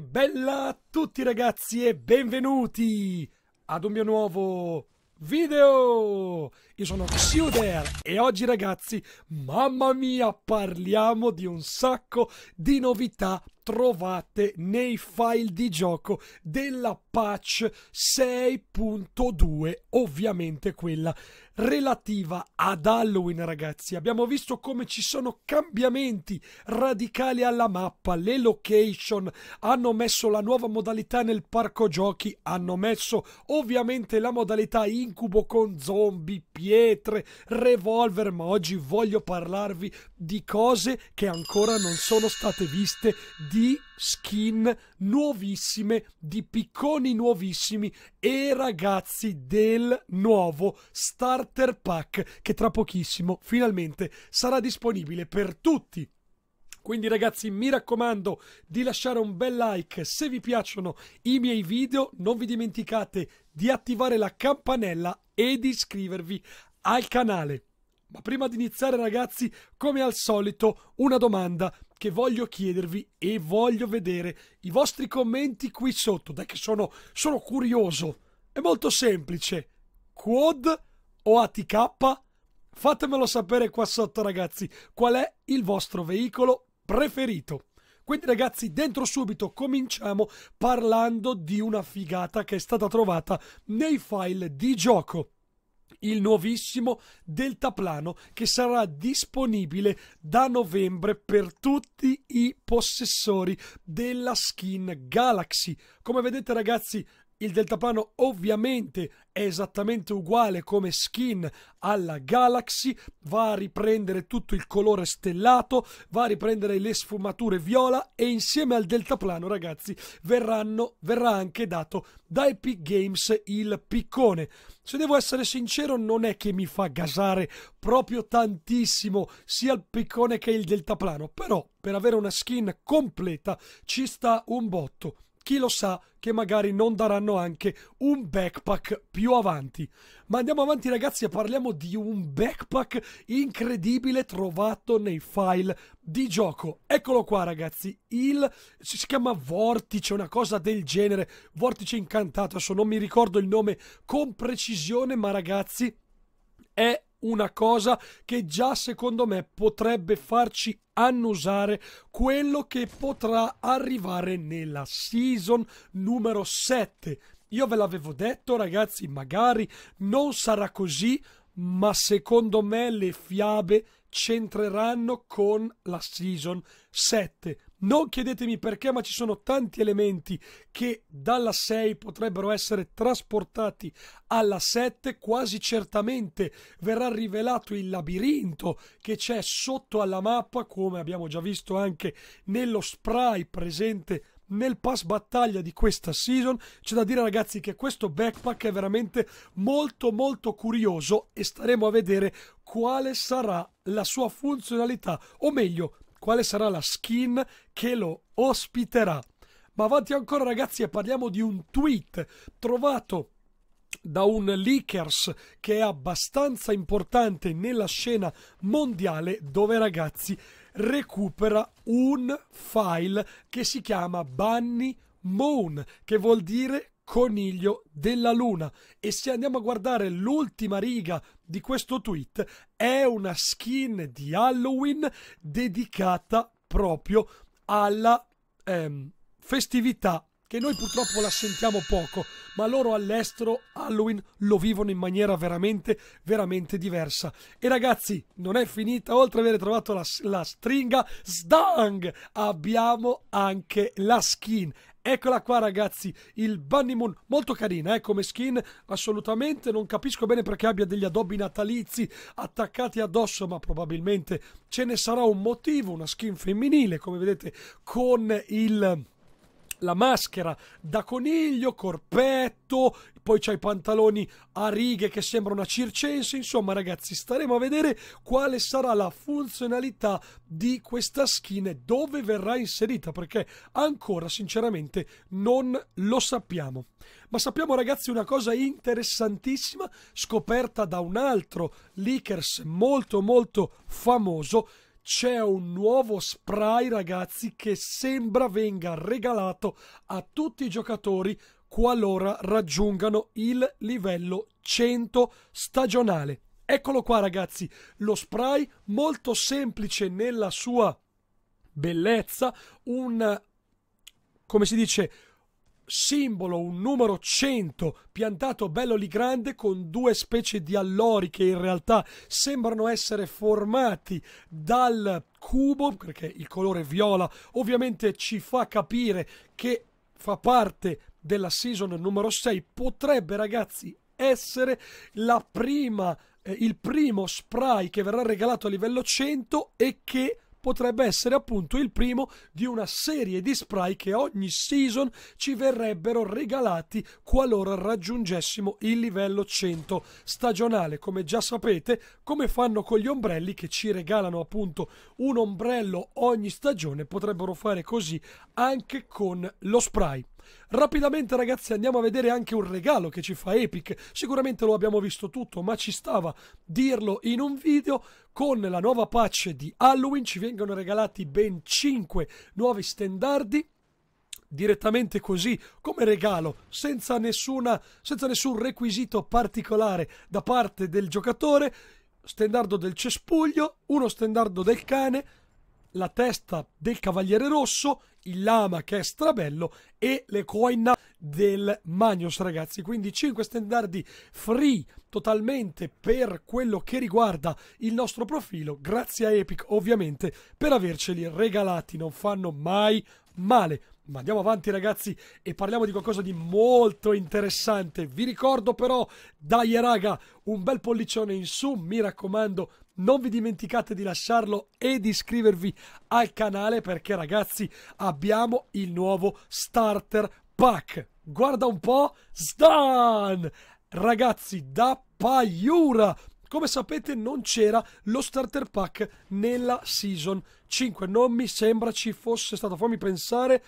bella a tutti ragazzi e benvenuti ad un mio nuovo video! Io sono Xuder e oggi ragazzi, mamma mia, parliamo di un sacco di novità trovate nei file di gioco della patch 6.2, ovviamente quella relativa ad Halloween, ragazzi. Abbiamo visto come ci sono cambiamenti radicali alla mappa, le location, hanno messo la nuova modalità nel parco giochi, hanno messo ovviamente la modalità incubo con zombie, pietre, revolver, ma oggi voglio parlarvi di cose che ancora non sono state viste di skin nuovissime, di picconi nuovissimi e ragazzi del nuovo starter pack che tra pochissimo finalmente sarà disponibile per tutti. Quindi ragazzi mi raccomando di lasciare un bel like se vi piacciono i miei video, non vi dimenticate di attivare la campanella e di iscrivervi al canale. Ma prima di iniziare ragazzi, come al solito, una domanda che voglio chiedervi e voglio vedere i vostri commenti qui sotto, dai che sono, sono curioso. È molto semplice. Quad o ATK? Fatemelo sapere qua sotto ragazzi, qual è il vostro veicolo preferito. Quindi ragazzi, dentro subito cominciamo parlando di una figata che è stata trovata nei file di gioco il nuovissimo deltaplano che sarà disponibile da novembre per tutti i possessori della skin Galaxy. Come vedete ragazzi il deltaplano ovviamente è esattamente uguale come skin alla Galaxy, va a riprendere tutto il colore stellato, va a riprendere le sfumature viola e insieme al deltaplano ragazzi verranno, verrà anche dato da Epic Games il piccone. Se devo essere sincero non è che mi fa gasare proprio tantissimo sia il piccone che il deltaplano, però per avere una skin completa ci sta un botto chi lo sa che magari non daranno anche un backpack più avanti. Ma andiamo avanti ragazzi e parliamo di un backpack incredibile trovato nei file di gioco. Eccolo qua ragazzi, il si chiama Vortice, una cosa del genere, Vortice incantato, adesso non mi ricordo il nome con precisione, ma ragazzi è una cosa che già secondo me potrebbe farci annusare quello che potrà arrivare nella season numero 7. Io ve l'avevo detto ragazzi, magari non sarà così, ma secondo me le fiabe centreranno con la season 7 non chiedetemi perché, ma ci sono tanti elementi che dalla 6 potrebbero essere trasportati alla 7. Quasi certamente verrà rivelato il labirinto che c'è sotto alla mappa, come abbiamo già visto anche nello spray presente nel pass battaglia di questa season. C'è da dire ragazzi che questo backpack è veramente molto molto curioso e staremo a vedere quale sarà la sua funzionalità, o meglio quale sarà la skin che lo ospiterà. Ma avanti ancora ragazzi e parliamo di un tweet trovato da un leakers che è abbastanza importante nella scena mondiale dove ragazzi recupera un file che si chiama Bunny Moon che vuol dire Coniglio della Luna. E se andiamo a guardare l'ultima riga di questo tweet, è una skin di Halloween dedicata proprio alla ehm, festività che noi purtroppo la sentiamo poco, ma loro all'estero Halloween lo vivono in maniera veramente, veramente diversa. E ragazzi, non è finita, oltre ad aver trovato la, la stringa Sdang, abbiamo anche la skin Eccola qua ragazzi, il Bunny Moon, molto carina eh, come skin, assolutamente non capisco bene perché abbia degli addobbi natalizi attaccati addosso, ma probabilmente ce ne sarà un motivo, una skin femminile come vedete con il la maschera da coniglio, corpetto, poi c'ha i pantaloni a righe che sembra una circense. Insomma, ragazzi, staremo a vedere quale sarà la funzionalità di questa skin e dove verrà inserita, perché ancora sinceramente non lo sappiamo. Ma sappiamo, ragazzi, una cosa interessantissima scoperta da un altro leakers molto molto famoso c'è un nuovo spray, ragazzi, che sembra venga regalato a tutti i giocatori qualora raggiungano il livello 100 stagionale. Eccolo qua, ragazzi, lo spray molto semplice nella sua bellezza, un come si dice simbolo, un numero 100 piantato bello lì grande con due specie di allori che in realtà sembrano essere formati dal cubo, perché il colore viola ovviamente ci fa capire che fa parte della season numero 6. Potrebbe, ragazzi, essere la prima, eh, il primo spray che verrà regalato a livello 100 e che potrebbe essere appunto il primo di una serie di spray che ogni season ci verrebbero regalati qualora raggiungessimo il livello 100 stagionale. Come già sapete, come fanno con gli ombrelli che ci regalano appunto un ombrello ogni stagione, potrebbero fare così anche con lo spray. Rapidamente ragazzi andiamo a vedere anche un regalo che ci fa Epic, sicuramente lo abbiamo visto tutto ma ci stava dirlo in un video, con la nuova patch di Halloween ci vengono regalati ben 5 nuovi standardi direttamente così come regalo, senza, nessuna, senza nessun requisito particolare da parte del giocatore, stendardo del cespuglio, uno stendardo del cane, la testa del Cavaliere Rosso, il lama che è strabello e le coin del Magnus ragazzi quindi 5 standardi free totalmente per quello che riguarda il nostro profilo grazie a Epic ovviamente per averceli regalati non fanno mai male. Ma andiamo avanti ragazzi e parliamo di qualcosa di molto interessante. Vi ricordo però, dai raga, un bel pollicione in su, mi raccomando, non vi dimenticate di lasciarlo e di iscrivervi al canale perché ragazzi abbiamo il nuovo starter pack. Guarda un po', Stan! Ragazzi, da Paiura! Come sapete non c'era lo starter pack nella season 5 non mi sembra ci fosse stato, fammi pensare,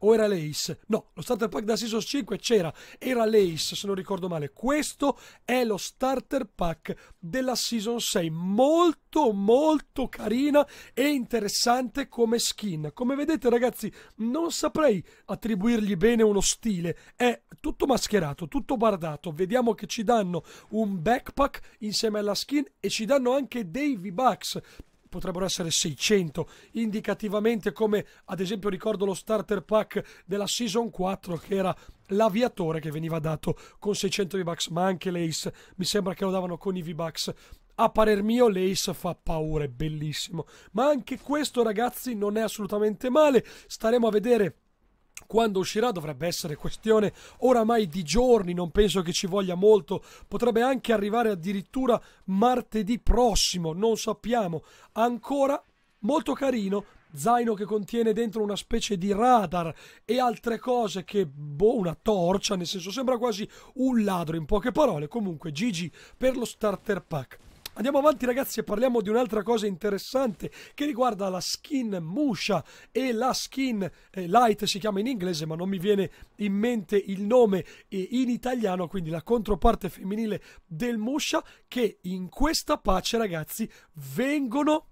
o era l'Ace? No, lo starter pack della Season 5 c'era, era l'Ace se non ricordo male. Questo è lo starter pack della Season 6, molto molto carina e interessante come skin. Come vedete ragazzi, non saprei attribuirgli bene uno stile, è tutto mascherato, tutto bardato. Vediamo che ci danno un backpack insieme alla skin e ci danno anche dei V-Bucks potrebbero essere 600 indicativamente come ad esempio ricordo lo starter pack della season 4 che era l'aviatore che veniva dato con 600 V-Bucks ma anche l'Ace mi sembra che lo davano con i V-Bucks a parer mio l'Ace fa paura, è bellissimo. Ma anche questo, ragazzi, non è assolutamente male. Staremo a vedere quando uscirà dovrebbe essere questione oramai di giorni, non penso che ci voglia molto, potrebbe anche arrivare addirittura martedì prossimo, non sappiamo. Ancora molto carino, zaino che contiene dentro una specie di radar e altre cose che, boh, una torcia, nel senso sembra quasi un ladro in poche parole, comunque Gigi per lo starter pack. Andiamo avanti ragazzi e parliamo di un'altra cosa interessante che riguarda la skin Musha e la skin eh, Light si chiama in inglese ma non mi viene in mente il nome eh, in italiano, quindi la controparte femminile del Musha che in questa pace ragazzi vengono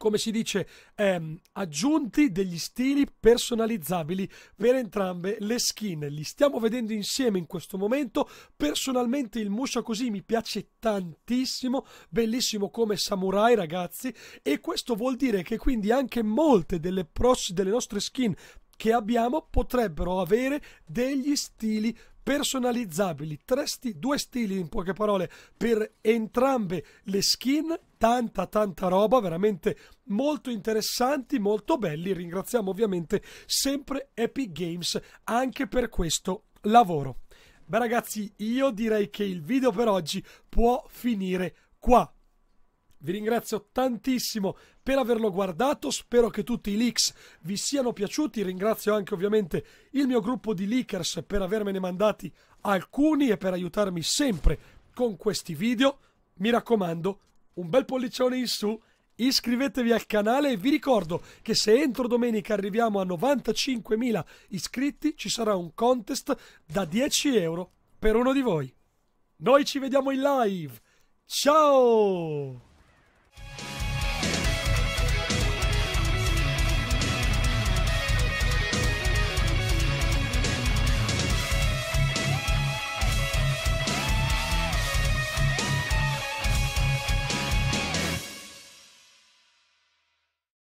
come si dice, ehm, aggiunti degli stili personalizzabili per entrambe le skin. Li stiamo vedendo insieme in questo momento. Personalmente il Musha così mi piace tantissimo, bellissimo come samurai ragazzi e questo vuol dire che quindi anche molte delle, pross- delle nostre skin che abbiamo potrebbero avere degli stili personalizzabili, sti, due stili in poche parole per entrambe le skin, tanta tanta roba, veramente molto interessanti, molto belli, ringraziamo ovviamente sempre Epic Games anche per questo lavoro. Beh ragazzi, io direi che il video per oggi può finire qua. Vi ringrazio tantissimo per averlo guardato, spero che tutti i leaks vi siano piaciuti, ringrazio anche ovviamente il mio gruppo di leakers per avermene mandati alcuni e per aiutarmi sempre con questi video. Mi raccomando, un bel pollicione in su iscrivetevi al canale e vi ricordo che se entro domenica arriviamo a 95.000 iscritti ci sarà un contest da 10 euro per uno di voi. Noi ci vediamo in live. Ciao!